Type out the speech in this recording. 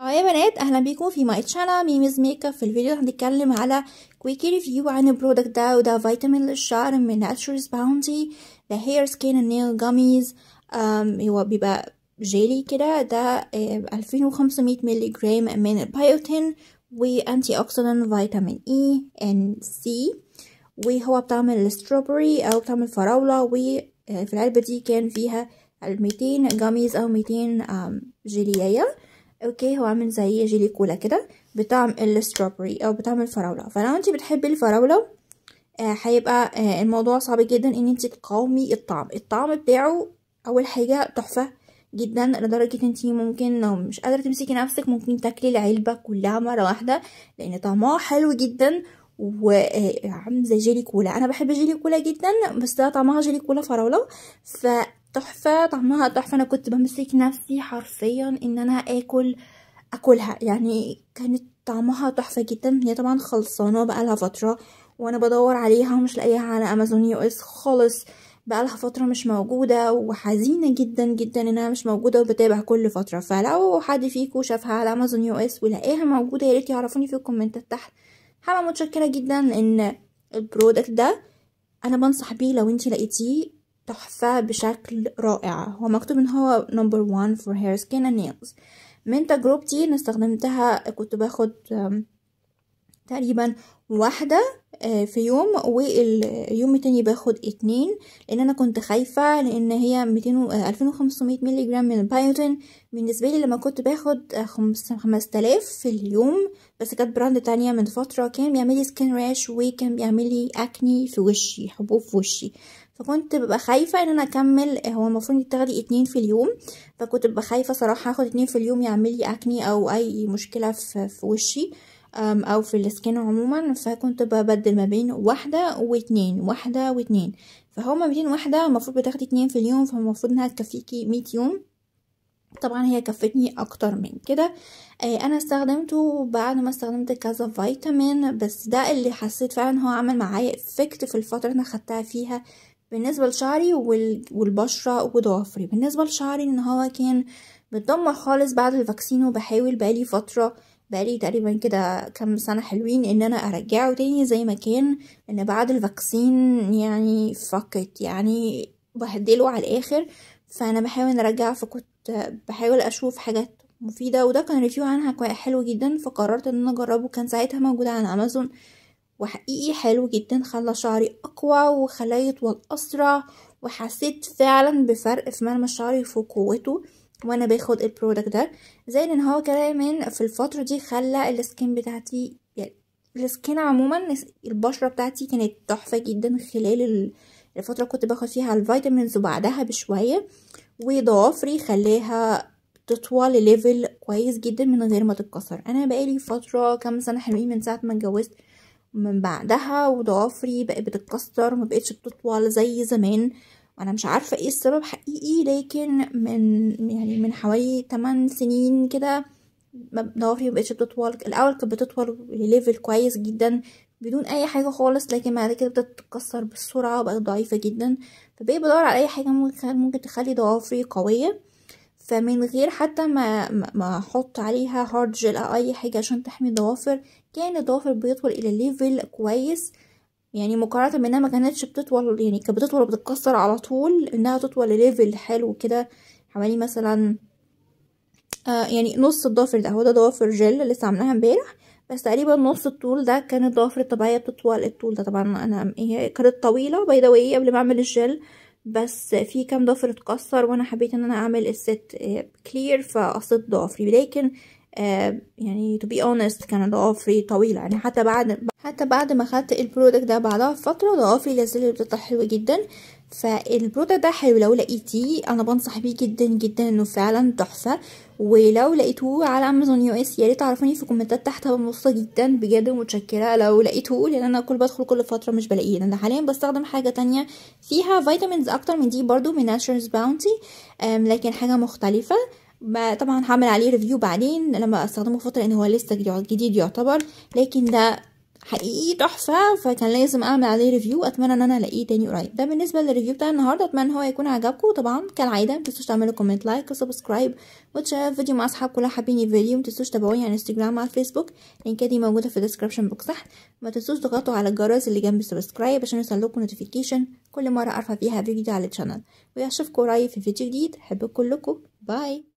اه يا بنات اهلا بيكم في ماي تشانل ميمز ميك اب في الفيديو هنتكلم على كويك ريفيو عن البرودكت ده وده فيتامين للشعر من ناتشورز باونتي ده هير سكين اند نيل جاميز هو بيبقى جيلي كده ده آه، ألفين وخمسمية مللي جرام من البيوتين وانتي اوكسيدنت فيتامين اي ان سي وهو بتعمل الستروبري او بطعم الفراوله وفي آه، العلبه دي كان فيها ميتين جاميز او ميتين جيليه اوكي هو عامل زي جيلي كولا كده بطعم الستروبري او بطعم الفراوله فلو انت بتحبي الفراوله آه، هيبقى آه آه الموضوع صعب جدا ان انت تقاومي الطعم الطعم بتاعه اول حاجه تحفه جدا لدرجه انت ممكن لو مش قادره تمسكي نفسك ممكن تاكلي العلبه كلها مره واحده لان طعمها حلو جدا آه، زي جيلي كولا انا بحب جيلي كولا جدا بس ده طعمها جيلي كولا فراوله ف تحفه طعمها تحفه انا كنت بمسك نفسي حرفيا ان انا اكل اكلها يعني كانت طعمها تحفه جدا هي طبعا خلصانه بقالها فتره وانا بدور عليها ومش لاقيها على امازون يو اس خالص بقالها فترة مش موجودة وحزينة جدا جدا انها مش موجودة وبتابع كل فترة فلو حد فيكم شافها على امازون يو اس ولاقاها موجودة ياريت يعرفوني في الكومنتات تحت هبقى متشكرة جدا ان البرودكت ده انا بنصح بيه لو انت لقيتيه تحفة بشكل رائع هو مكتوب ان هو نمبر وان فور هير سكين اند نيلز من تجربتي انا استخدمتها كنت باخد تقريبا واحدة آه، في يوم واليوم التاني باخد اتنين لان انا كنت خايفة لان هي ميتين آه، الفين وخمسمية ميلي جرام من البايوتين بالنسبة لي لما كنت باخد آه، خمس تلاف في اليوم بس كانت براند تانية من فترة كان بيعملي سكين راش وكان بيعملي اكني في وشي حبوب في وشي فكنت ببقى خايفة ان انا اكمل هو المفروض تاخدي اتنين في اليوم فكنت ببقى خايفة صراحة اخد اتنين في اليوم يعملي اكني او اي مشكلة في, وشي او في السكين عموما فكنت ببدل ما بين واحدة واتنين واحدة واتنين فهو ما بين واحدة المفروض بتاخدي اتنين في اليوم فالمفروض انها تكفيكي مية يوم طبعا هي كفتني اكتر من كده آه، انا استخدمته بعد ما استخدمت كذا فيتامين بس ده اللي حسيت فعلا هو عمل معايا افكت في الفتره اللي انا خدتها فيها بالنسبة لشعري والبشرة وضوافري بالنسبة لشعري ان هو كان متدمر خالص بعد الفاكسين وبحاول بقالي فترة بقالي تقريبا كده كام سنة حلوين ان انا ارجعه تاني زي ما كان ان بعد الفاكسين يعني فقط يعني بهدله على الاخر فانا بحاول ارجع فكنت بحاول اشوف حاجات مفيدة وده كان ريفيو عنها حلو جدا فقررت ان انا اجربه كان ساعتها موجود على امازون وحقيقي حلو جدا خلى شعري أقوى وخلاه يطول أسرع وحسيت فعلا بفرق في ملمس شعري في قوته وانا باخد البرودكت ده زي ان هو كمان في الفترة دي خلى السكين بتاعتي يعني السكين عموما البشرة بتاعتي كانت تحفة جدا خلال الفترة كنت باخد فيها الفيتامينز وبعدها بشوية وضوافري خلاها تطول ليفل كويس جدا من غير ما تتكسر انا بقالي فترة كام سنة حلوين من ساعة ما اتجوزت من بعدها وضوافري بقت بتتكسر ما بقتش بتطول زي زمان وانا مش عارفه ايه السبب حقيقي لكن من يعني من حوالي 8 سنين كده ضوافري مبقتش بتطول الاول كانت بتطول ليفل كويس جدا بدون اي حاجه خالص لكن بعد كده بدات تتكسر بسرعه وبقت ضعيفه جدا فبقيت بدور على اي حاجه ممكن ممكن تخلي ضوافري قويه فمن غير حتى ما ما احط عليها هارد جل او اي حاجه عشان تحمي الضوافر كان الضوافر بيطول الى ليفل كويس يعني مقارنه بانها ما كانتش بتطول يعني كانت بتطول وبتتكسر على طول انها تطول ليفل حلو كده حوالي مثلا آه يعني نص الضوافر ده هو ده ضوافر جل لسه عاملاها امبارح بس تقريبا نص الطول ده كانت الضوافر الطبيعيه بتطول الطول ده طبعا انا هي كانت طويله باي ذا قبل ما اعمل الجل بس في كام ضفر اتكسر وانا حبيت ان انا اعمل الست كلير آه، فقصيت ضفري لكن آه، يعني to be honest كان ضوافري طويلة يعني حتى بعد حتى بعد ما خدت البرودكت ده بعدها بفترة ضوافري لازالت بتطلع حلوة جدا فالبرودكت ده حلو لو لقيتيه انا بنصح بيه جدا جدا انه فعلا تحفه ولو لقيتوه على امازون يو اس ياريت تعرفوني في الكومنتات تحت هبقى مبسوطه جدا بجد ومتشكره لو لقيتوه لان انا كل بدخل كل فتره مش بلاقيه انا حاليا بستخدم حاجه تانية فيها فيتامينز اكتر من دي برضو من ناتشرز باونتي لكن حاجه مختلفه ما طبعا هعمل عليه ريفيو بعدين لما استخدمه فترة لان هو لسه جديد يعتبر لكن ده حقيقي تحفة فكان لازم اعمل عليه ريفيو اتمنى ان انا الاقيه تاني قريب ده بالنسبة للريفيو بتاع النهاردة اتمنى ان هو يكون عجبكم طبعا كالعادة متنسوش تعملوا كومنت لايك وسبسكرايب وتشير الفيديو مع اصحابكم لو حابين الفيديو متنسوش تابعوني على انستجرام على الفيسبوك اللينكات دي موجودة في الديسكربشن بوكس تحت متنسوش تضغطوا على الجرس اللي جنب السبسكرايب عشان يوصلكوا نوتيفيكيشن كل مرة ارفع فيها فيديو على الشانل وهشوفكوا قريب في فيديو جديد احبكم كلكم باي